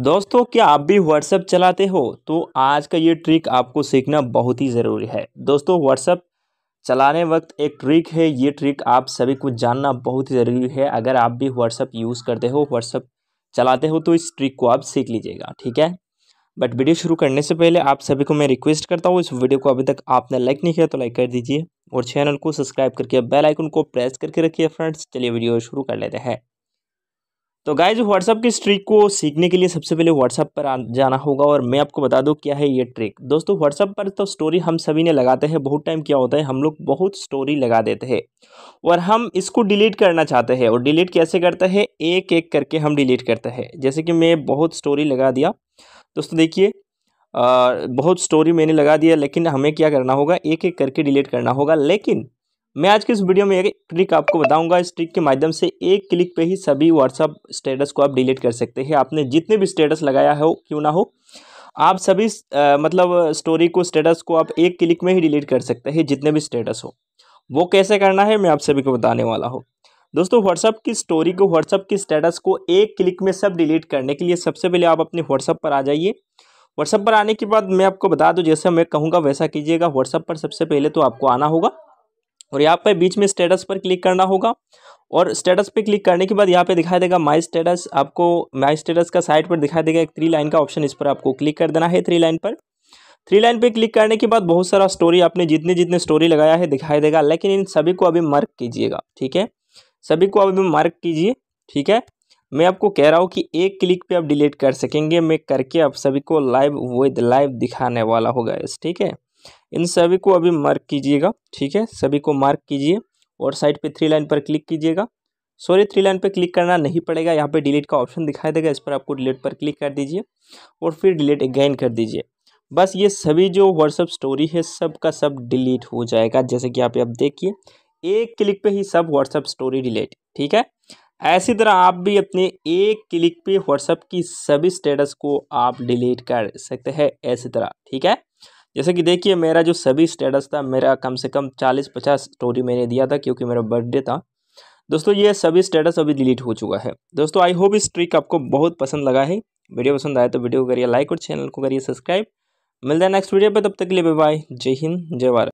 दोस्तों क्या आप भी व्हाट्सएप चलाते हो तो आज का ये ट्रिक आपको सीखना बहुत ही ज़रूरी है दोस्तों व्हाट्सएप चलाने वक्त एक ट्रिक है ये ट्रिक आप सभी को जानना बहुत ही ज़रूरी है अगर आप भी व्हाट्सएप यूज़ करते हो व्हाट्सएप चलाते हो तो इस ट्रिक को आप सीख लीजिएगा ठीक है बट वीडियो शुरू करने से पहले आप सभी को मैं रिक्वेस्ट करता हूँ इस वीडियो को अभी तक आपने लाइक नहीं किया तो लाइक कर दीजिए और चैनल को सब्सक्राइब करके बेल आइकन को प्रेस करके रखिए फ्रेंड्स चलिए वीडियो शुरू कर लेते हैं तो गाइज व्हाट्सअप की ट्रिक को सीखने के लिए सबसे पहले व्हाट्सअप पर आ जाना होगा और मैं आपको बता दूँ क्या है ये ट्रिक दोस्तों व्हाट्सअप पर तो स्टोरी हम सभी ने लगाते हैं बहुत टाइम क्या होता है हम लोग बहुत स्टोरी लगा देते हैं और हम इसको डिलीट करना चाहते हैं और डिलीट कैसे करते हैं एक एक करके हम डिलीट करते हैं जैसे कि मैं बहुत स्टोरी लगा दिया दोस्तों देखिए बहुत स्टोरी मैंने लगा दिया लेकिन हमें क्या करना होगा एक एक करके डिलीट करना होगा लेकिन मैं आज के इस वीडियो में एक ट्रिक आपको बताऊंगा इस ट्रिक के माध्यम से एक क्लिक पे ही सभी व्हाट्सअप स्टेटस को आप डिलीट कर सकते हैं आपने जितने भी स्टेटस लगाया हो क्यों ना हो आप सभी आ, मतलब स्टोरी को स्टेटस को आप एक क्लिक में ही डिलीट कर सकते हैं जितने भी स्टेटस हो वो कैसे करना है मैं आप सभी को बताने वाला हूँ दोस्तों व्हाट्सअप की स्टोरी को व्हाट्सअप की स्टेटस को एक क्लिक में सब डिलीट करने के लिए सबसे पहले आप अपने व्हाट्सअप पर आ जाइए व्हाट्सअप पर आने के बाद मैं आपको बता दूँ जैसे मैं कहूँगा वैसा कीजिएगा व्हाट्सअप पर सबसे पहले तो आपको आना होगा और यहाँ पर बीच में स्टेटस पर क्लिक करना होगा और स्टेटस पे क्लिक करने के बाद यहाँ पे दिखाई देगा माई स्टेटस आपको माई स्टेटस का साइड पर दिखाई देगा एक थ्री लाइन का ऑप्शन इस पर आपको क्लिक कर देना है थ्री लाइन पर थ्री लाइन पे क्लिक करने के बाद बहुत सारा स्टोरी आपने जितने जितने स्टोरी लगाया है दिखाई देगा लेकिन इन सभी को अभी मार्क कीजिएगा ठीक है सभी को अभी मार्क कीजिए ठीक है मैं आपको कह रहा हूँ कि एक क्लिक पर आप डिलीट कर सकेंगे मैं करके आप सभी को लाइव विद लाइव दिखाने वाला होगा इस ठीक है इन सभी को अभी मार्क कीजिएगा ठीक है सभी को मार्क कीजिए और साइड पे थ्री लाइन पर क्लिक कीजिएगा सॉरी थ्री लाइन पर क्लिक करना नहीं पड़ेगा यहाँ पे डिलीट का ऑप्शन दिखाई देगा इस पर आपको डिलीट पर क्लिक कर दीजिए और फिर डिलीट अगेन कर दीजिए बस ये सभी जो व्हाट्सअप स्टोरी है सब का सब डिलीट हो जाएगा जैसे कि आप देखिए एक क्लिक पर ही सब व्हाट्सअप स्टोरी डिलीट ठीक है ऐसी तरह आप भी अपने एक क्लिक पे व्हाट्सअप की सभी स्टेटस को आप डिलीट कर सकते हैं ऐसी तरह ठीक है जैसे कि देखिए मेरा जो सभी स्टेटस था मेरा कम से कम चालीस पचास स्टोरी मैंने दिया था क्योंकि मेरा बर्थडे था दोस्तों ये सभी स्टेटस अभी डिलीट हो चुका है दोस्तों आई होप इस ट्रिक आपको बहुत पसंद लगा है वीडियो पसंद आया तो वीडियो को करिए लाइक और चैनल को करिए सब्सक्राइब मिलता है नेक्स्ट वीडियो पर तब तक के लिए बाय जय हिंद जय भारत